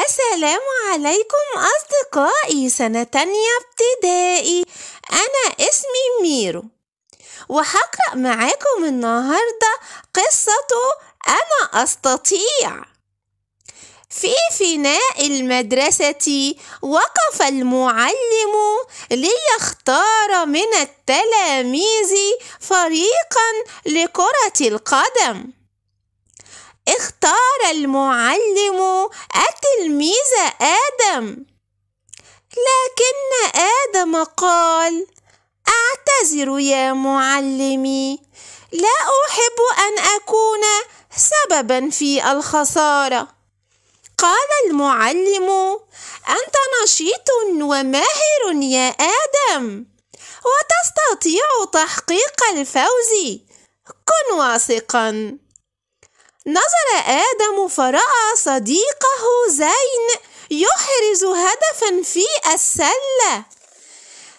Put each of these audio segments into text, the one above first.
السلام عليكم أصدقائي سنة تانية ابتدائي أنا اسمي ميرو وهقرأ معاكم النهاردة قصة أنا أستطيع في فناء المدرسة وقف المعلم ليختار من التلاميذ فريقا لكرة القدم المعلم التلميذ آدم لكن آدم قال أعتذر يا معلمي لا أحب أن أكون سببا في الخسارة قال المعلم أنت نشيط وماهر يا آدم وتستطيع تحقيق الفوز كن واثقا نظر آدم فرأى صديقه زين يحرز هدفا في السلة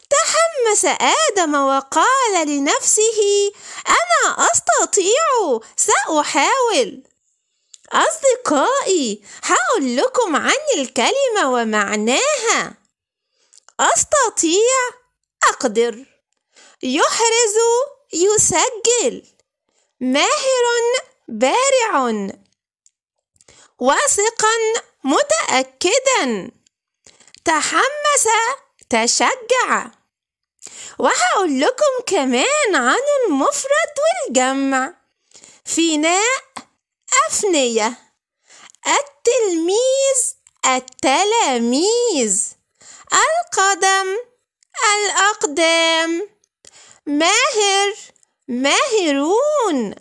تحمس آدم وقال لنفسه أنا أستطيع سأحاول أصدقائي هقول لكم عن الكلمة ومعناها أستطيع أقدر يحرز يسجل ماهر بارع واثقا متأكدا تحمس تشجع وهقول لكم كمان عن المفرد والجمع فناء أفنية التلميذ التلاميذ القدم الأقدام ماهر ماهرون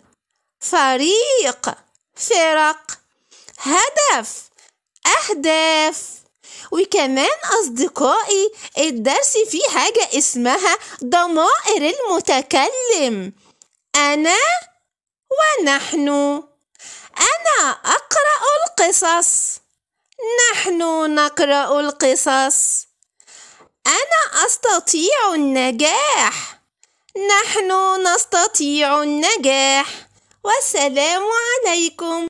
فريق فرق هدف أهداف وكمان أصدقائي الدرس فيه حاجة اسمها ضمائر المتكلم أنا ونحن أنا أقرأ القصص نحن نقرأ القصص أنا أستطيع النجاح نحن نستطيع النجاح والسلام عليكم